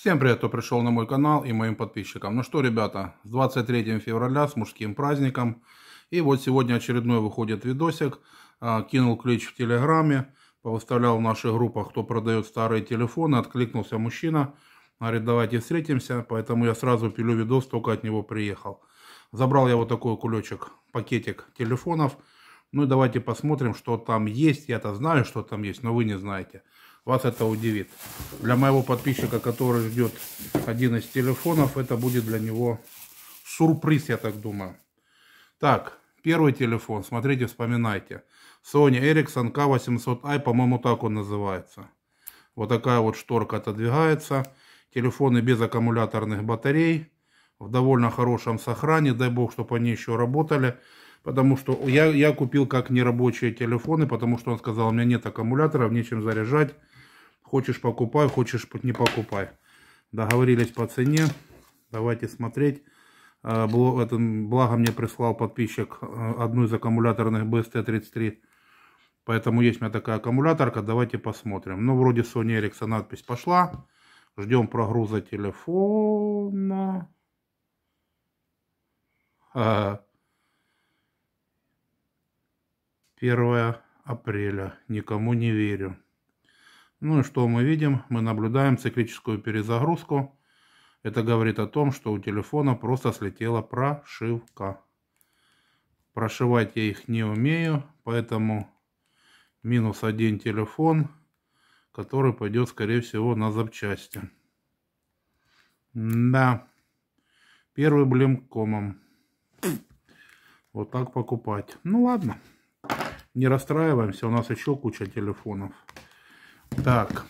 Всем привет, кто пришел на мой канал и моим подписчикам. Ну что, ребята, с 23 февраля, с мужским праздником. И вот сегодня очередной выходит видосик. А, кинул клич в Телеграме, повыставлял в наших группах, кто продает старые телефоны. Откликнулся мужчина, говорит, давайте встретимся. Поэтому я сразу пилю видос, только от него приехал. Забрал я вот такой кулечек, пакетик телефонов. Ну и давайте посмотрим, что там есть. Я-то знаю, что там есть, но вы не знаете вас это удивит. Для моего подписчика, который ждет один из телефонов, это будет для него сюрприз, я так думаю. Так, первый телефон, смотрите, вспоминайте. Sony Ericsson K800i, по-моему, так он называется. Вот такая вот шторка отодвигается. Телефоны без аккумуляторных батарей. В довольно хорошем сохране. Дай бог, чтобы они еще работали. Потому что я, я купил как нерабочие телефоны, потому что он сказал, у меня нет аккумуляторов, нечем заряжать. Хочешь покупай, хочешь не покупай. Договорились по цене. Давайте смотреть. А, благо мне прислал подписчик а, одну из аккумуляторных BST-33. Поэтому есть у меня такая аккумуляторка. Давайте посмотрим. Ну, вроде Sony Ericsson надпись пошла. Ждем прогруза телефона. А, первое апреля. Никому не верю. Ну и что мы видим? Мы наблюдаем циклическую перезагрузку. Это говорит о том, что у телефона просто слетела прошивка. Прошивать я их не умею, поэтому минус один телефон, который пойдет, скорее всего, на запчасти. Да, первый блин комом. Вот так покупать. Ну ладно, не расстраиваемся, у нас еще куча телефонов. Так,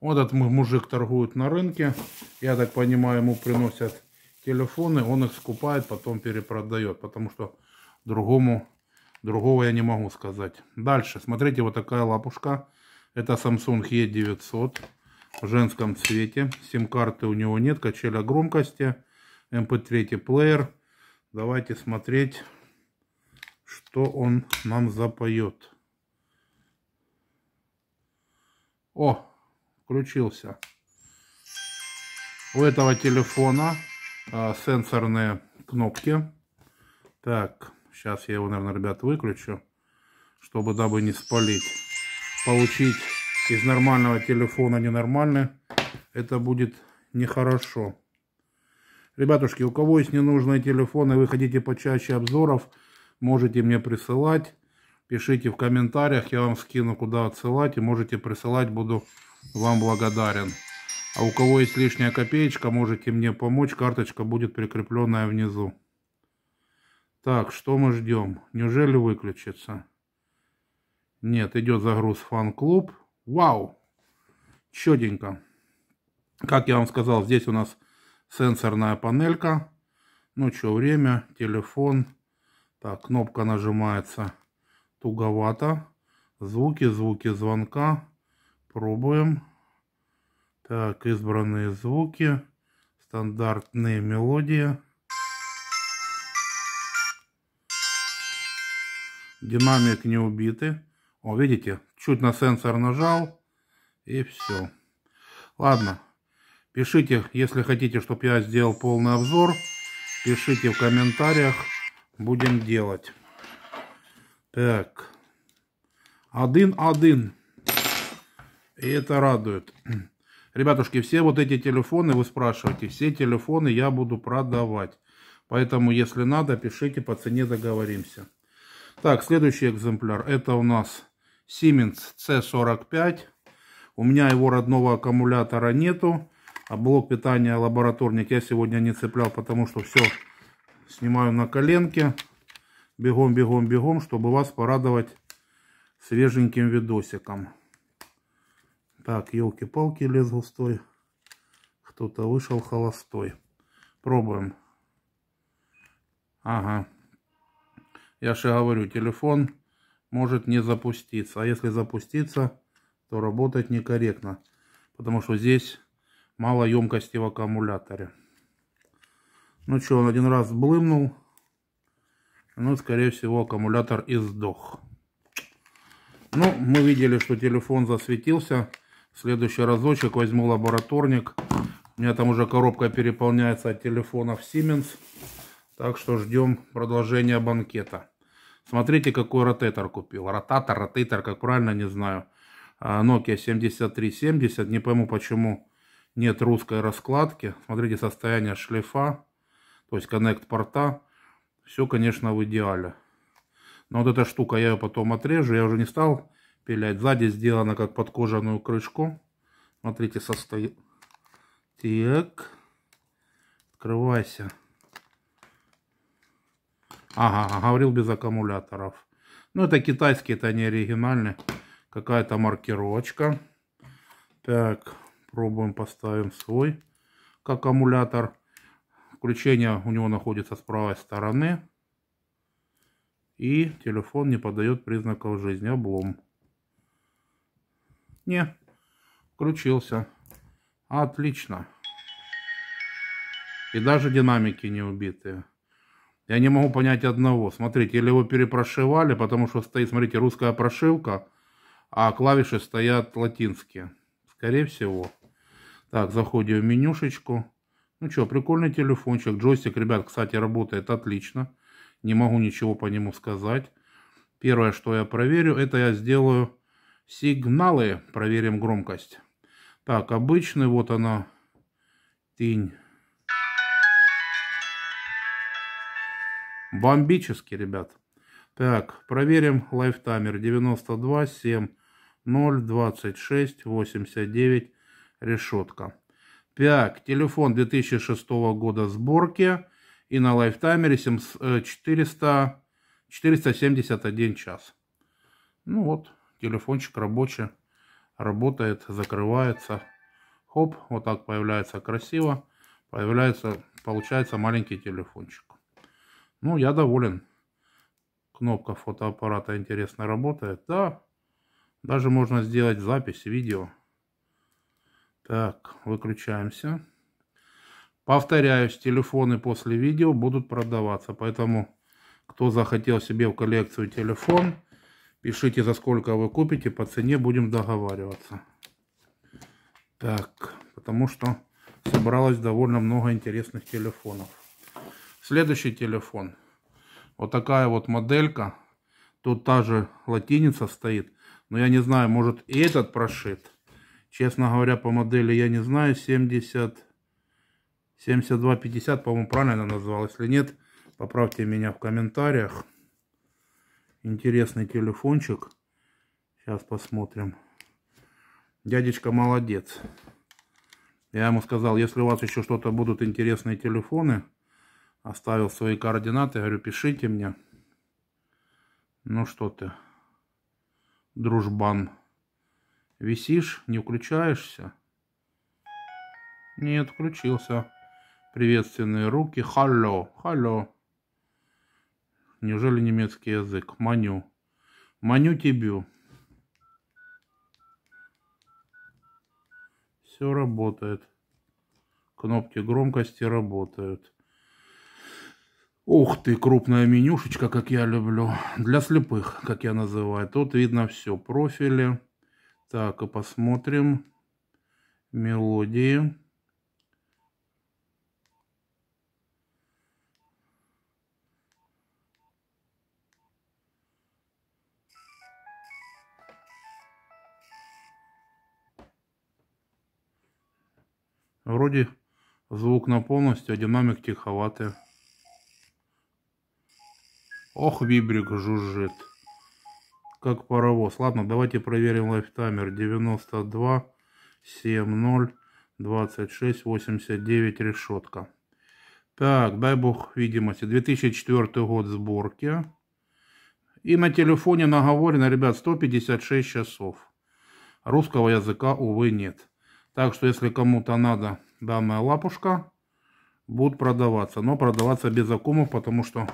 вот этот мужик торгует на рынке. Я так понимаю, ему приносят телефоны, он их скупает, потом перепродает, потому что другому, другого я не могу сказать. Дальше, смотрите, вот такая лапушка. Это Samsung E900 в женском цвете. Сим-карты у него нет, качеля громкости, MP3 эм плеер. Давайте смотреть, что он нам запоет. О, включился. У этого телефона э, сенсорные кнопки. Так, сейчас я его, наверное, ребят, выключу, чтобы, дабы не спалить, получить из нормального телефона ненормальный, это будет нехорошо. Ребятушки, у кого есть ненужные телефоны, вы хотите почаще обзоров, можете мне присылать. Пишите в комментариях, я вам скину, куда отсылать, и можете присылать, буду вам благодарен. А у кого есть лишняя копеечка, можете мне помочь, карточка будет прикрепленная внизу. Так, что мы ждем? Неужели выключится? Нет, идет загруз фан-клуб. Вау! Четенько. Как я вам сказал, здесь у нас сенсорная панелька. Ну что, время, телефон. Так, кнопка нажимается туговато. Звуки, звуки звонка. Пробуем. Так, избранные звуки. Стандартные мелодии. Динамик не убитый. О, видите, чуть на сенсор нажал. И все. Ладно. Пишите, если хотите, чтобы я сделал полный обзор. Пишите в комментариях. Будем делать. Так. один, один, И это радует. Ребятушки, все вот эти телефоны, вы спрашиваете, все телефоны я буду продавать. Поэтому, если надо, пишите, по цене договоримся. Так, следующий экземпляр. Это у нас Siemens C45. У меня его родного аккумулятора нету. А блок питания лабораторник я сегодня не цеплял, потому что все снимаю на коленке бегом, бегом, бегом, чтобы вас порадовать свеженьким видосиком. Так, елки-палки, лес густой. Кто-то вышел холостой. Пробуем. Ага. Я же говорю, телефон может не запуститься. А если запуститься, то работать некорректно. Потому что здесь мало емкости в аккумуляторе. Ну что, он один раз блымнул. Ну, скорее всего, аккумулятор издох. сдох. Ну, мы видели, что телефон засветился. В следующий разочек возьму лабораторник. У меня там уже коробка переполняется от телефонов Siemens. Так что ждем продолжения банкета. Смотрите, какой ротатор купил. Ротатор, ротатор, как правильно, не знаю. А, Nokia 7370. Не пойму, почему нет русской раскладки. Смотрите, состояние шлифа. То есть коннект порта. Все, конечно, в идеале. Но вот эта штука, я ее потом отрежу. Я уже не стал пилять. Сзади сделано как под кожаную крышку. Смотрите, состоит. Так. Открывайся. Ага, говорил без аккумуляторов. Ну, это китайские, это не оригинальные. Какая-то маркировочка. Так, пробуем, поставим свой аккумулятор. Включение у него находится с правой стороны. И телефон не подает признаков жизни. Облом. Не, включился. Отлично. И даже динамики не убитые. Я не могу понять одного. Смотрите, или его перепрошивали, потому что стоит, смотрите, русская прошивка, а клавиши стоят латинские. Скорее всего. Так, заходим в менюшечку. Ну что, прикольный телефончик. Джойстик, ребят, кстати, работает отлично. Не могу ничего по нему сказать. Первое, что я проверю, это я сделаю сигналы. Проверим громкость. Так, обычный, вот она, тень. Бомбический, ребят. Так, проверим лайфтаймер. 92, 7, 0, 26, 89, решетка. Так, телефон 2006 года сборки и на лайфтаймере 400, 471 э, час. Ну вот, телефончик рабочий, работает, закрывается. Хоп, вот так появляется красиво. Появляется, получается маленький телефончик. Ну, я доволен. Кнопка фотоаппарата интересно работает. Да, даже можно сделать запись видео. Так, выключаемся. Повторяюсь, телефоны после видео будут продаваться, поэтому кто захотел себе в коллекцию телефон, пишите за сколько вы купите, по цене будем договариваться. Так, потому что собралось довольно много интересных телефонов. Следующий телефон. Вот такая вот моделька. Тут та же латиница стоит. Но я не знаю, может и этот прошит. Честно говоря, по модели я не знаю. 70... 7250, по-моему, правильно она назвала. Если нет, поправьте меня в комментариях. Интересный телефончик. Сейчас посмотрим. Дядечка молодец. Я ему сказал, если у вас еще что-то будут интересные телефоны, оставил свои координаты, говорю, пишите мне. Ну что ты, дружбан. Висишь, не включаешься? Нет, включился. Приветственные руки. Халло, халло. Неужели немецкий язык? Маню. Маню тебе. Все работает. Кнопки громкости работают. Ух ты, крупная менюшечка, как я люблю. Для слепых, как я называю. Тут видно все. Профили. Так, и а посмотрим мелодии. Вроде звук на полностью, а динамик тиховатый. Ох, вибрик жужжит как паровоз. Ладно, давайте проверим лайфтаймер. 92, 7, 0, 26, 89, решетка. Так, дай бог видимости. 2004 год сборки. И на телефоне наговорено, ребят, 156 часов. Русского языка, увы, нет. Так что, если кому-то надо данная лапушка, будет продаваться. Но продаваться без аккумов, потому что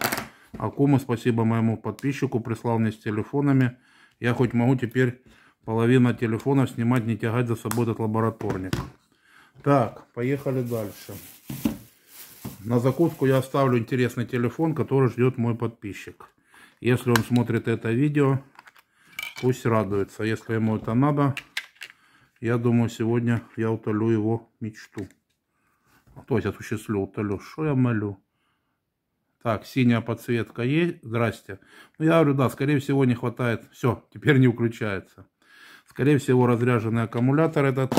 Акума, спасибо моему подписчику, прислал мне с телефонами. Я хоть могу теперь половину телефонов снимать, не тягать за собой этот лабораторник. Так, поехали дальше. На закуску я оставлю интересный телефон, который ждет мой подписчик. Если он смотрит это видео, пусть радуется. Если ему это надо, я думаю, сегодня я утолю его мечту. То есть осуществлю, утолю. Что я молю? Так, синяя подсветка есть. Здрасте. Ну, я говорю, да, скорее всего, не хватает. Все, теперь не включается. Скорее всего, разряженный аккумулятор этот.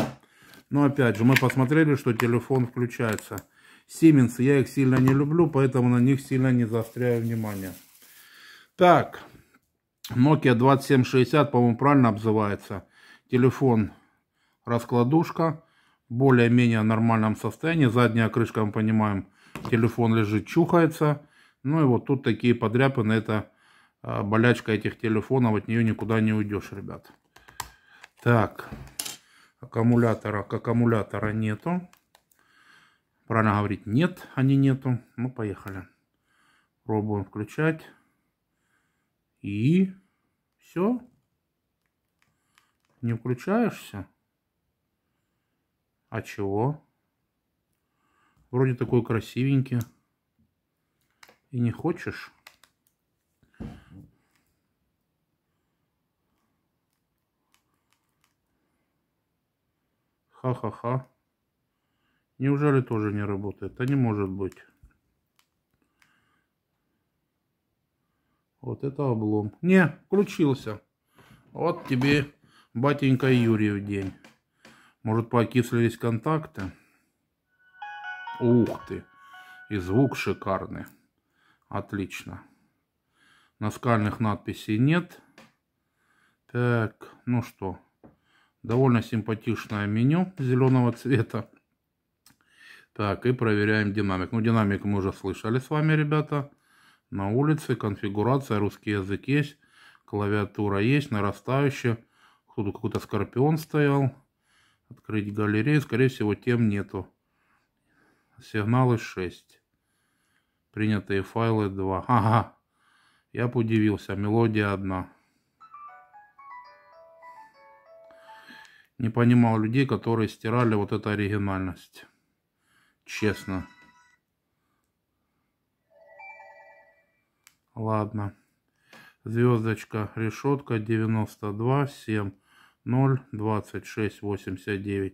Но опять же, мы посмотрели, что телефон включается. Siemens, я их сильно не люблю, поэтому на них сильно не заостряю внимание. Так, Nokia 2760, по-моему, правильно обзывается. Телефон раскладушка, более-менее нормальном состоянии. Задняя крышка, мы понимаем, телефон лежит, чухается. Ну и вот тут такие подряпины, это а, болячка этих телефонов, от нее никуда не уйдешь, ребят. Так, аккумулятора, к аккумулятора нету. Правильно говорить, нет, а не нету. Ну, поехали. Пробуем включать. И все. Не включаешься? А чего? Вроде такой красивенький и не хочешь, Ха-ха-ха. Неужели тоже не работает? А не может быть. Вот это облом. Не, включился. Вот тебе, батенька Юрьев день. Может, поокислились контакты? Ух ты! И звук шикарный. Отлично. Наскальных надписей нет. Так, ну что. Довольно симпатичное меню зеленого цвета. Так, и проверяем динамик. Ну, динамик мы уже слышали с вами, ребята. На улице конфигурация, русский язык есть. Клавиатура есть, нарастающая. Тут какой-то скорпион стоял. Открыть галерею. Скорее всего, тем нету. Сигналы 6. Принятые файлы 2. Ага. Я удивился. Мелодия одна. Не понимал людей, которые стирали вот эту оригинальность. Честно. Ладно. Звездочка, решетка 92, 7, 0, 26, 89.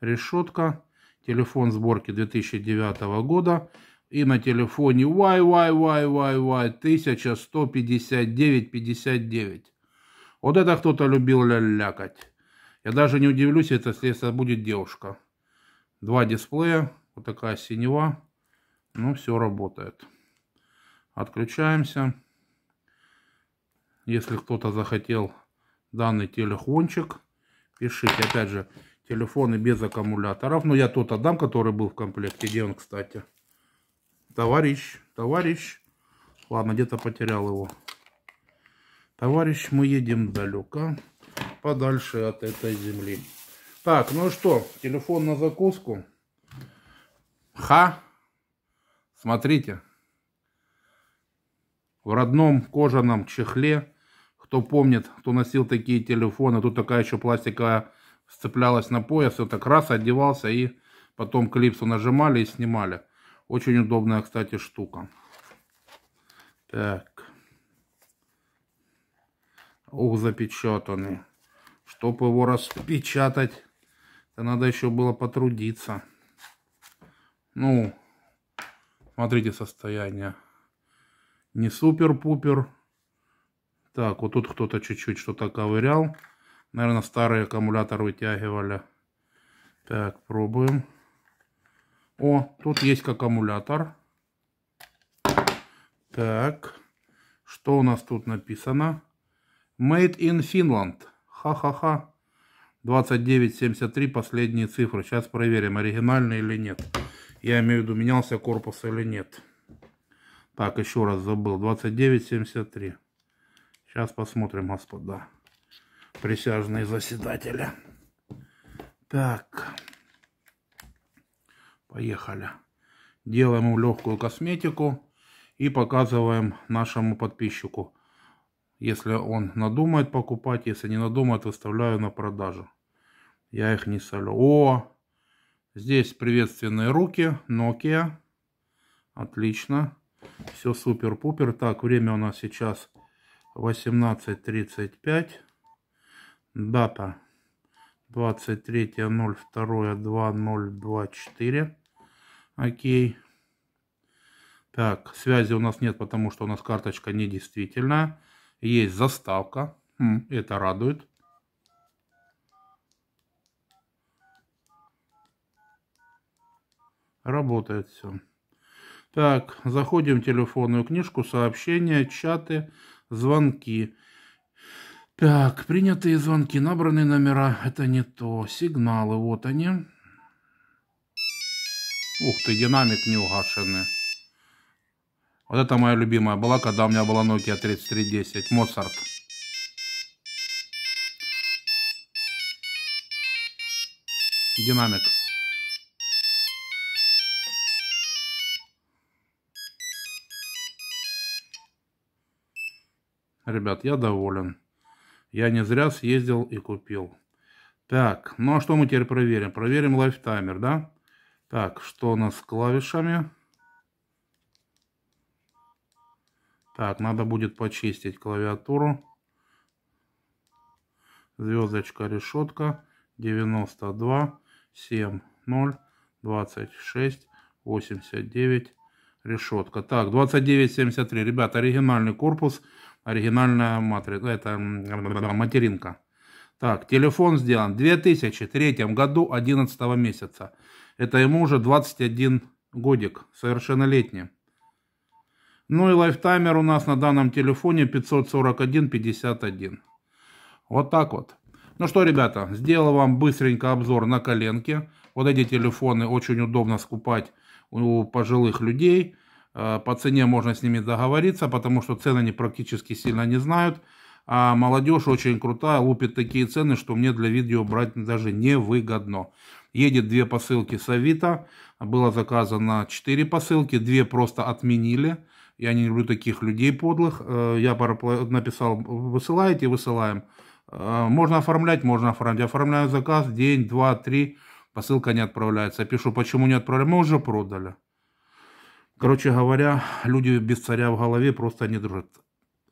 Решетка, телефон сборки 2009 года, и на телефоне вай, вай, вай, вай, YYYYY 1159-59. Вот это кто-то любил лялякать. Я даже не удивлюсь, это, если это будет девушка. Два дисплея, вот такая синева. Ну, все работает. Отключаемся. Если кто-то захотел данный телефончик, пишите. Опять же, телефоны без аккумуляторов. Но ну, я тот отдам, который был в комплекте. Где он, кстати? Товарищ, товарищ. Ладно, где-то потерял его. Товарищ, мы едем далеко. Подальше от этой земли. Так, ну что, телефон на закуску. Ха! Смотрите. В родном кожаном чехле. Кто помнит, кто носил такие телефоны. Тут такая еще пластиковая сцеплялась на пояс. Вот так раз одевался и потом клипсу нажимали и снимали. Очень удобная, кстати, штука. Так. Ух, запечатанный. Чтобы его распечатать, то надо еще было потрудиться. Ну, смотрите состояние. Не супер-пупер. Так, вот тут кто-то чуть-чуть что-то ковырял. Наверное, старый аккумулятор вытягивали. Так, пробуем. О, тут есть аккумулятор. Так, что у нас тут написано? Made in Finland. Ха-ха-ха. 2973 последние цифры. Сейчас проверим, оригинальный или нет. Я имею в виду, менялся корпус или нет. Так, еще раз забыл. 2973. Сейчас посмотрим, господа. Присяжные заседателя. Так. Поехали. Делаем ему легкую косметику и показываем нашему подписчику. Если он надумает покупать, если не надумает, выставляю на продажу. Я их не солю. О! Здесь приветственные руки, Nokia. Отлично. Все супер-пупер. Так, время у нас сейчас 18.35. Дата 23.02.2024. Окей. Так, связи у нас нет, потому что у нас карточка недействительная. Есть заставка. Хм, это радует. Работает все. Так, заходим в телефонную книжку, сообщения, чаты, звонки. Так, принятые звонки, набранные номера. Это не то. Сигналы, вот они. Ух ты, динамик не угашенный. Вот это моя любимая была, когда у меня была Nokia 3310. Моцарт. Динамик. Ребят, я доволен. Я не зря съездил и купил. Так, ну а что мы теперь проверим? Проверим лайфтаймер, да? Так, что у нас с клавишами? Так, надо будет почистить клавиатуру. Звездочка, решетка. 92, 7, 0, 26, 89, решетка. Так, 29,73. ребята, оригинальный корпус оригинальная матрица, ну, это материнка. Так, телефон сделан в 2003 году 11 месяца. Это ему уже 21 годик, совершеннолетний. Ну и лайфтаймер у нас на данном телефоне 541.51. Вот так вот. Ну что, ребята, сделал вам быстренько обзор на коленке. Вот эти телефоны очень удобно скупать у пожилых людей. Э, по цене можно с ними договориться, потому что цены они практически сильно не знают. А молодежь очень крутая, лупит такие цены, что мне для видео брать даже невыгодно. Едет две посылки с Авито. Было заказано 4 посылки, две просто отменили. Я не люблю таких людей подлых. Э, я написал, высылаете, высылаем. Э, можно оформлять, можно оформлять. Оформляю заказ, день, два, три, посылка не отправляется. Я пишу, почему не отправляю, мы уже продали. Короче говоря, люди без царя в голове просто не дружат.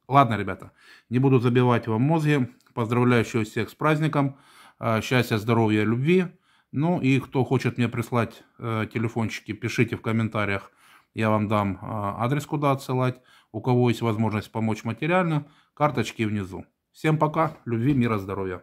Ладно, ребята, не буду забивать вам мозги. Поздравляю еще всех с праздником. Э, счастья, здоровья, любви. Ну и кто хочет мне прислать э, телефончики, пишите в комментариях. Я вам дам э, адрес, куда отсылать. У кого есть возможность помочь материально, карточки внизу. Всем пока, любви, мира, здоровья.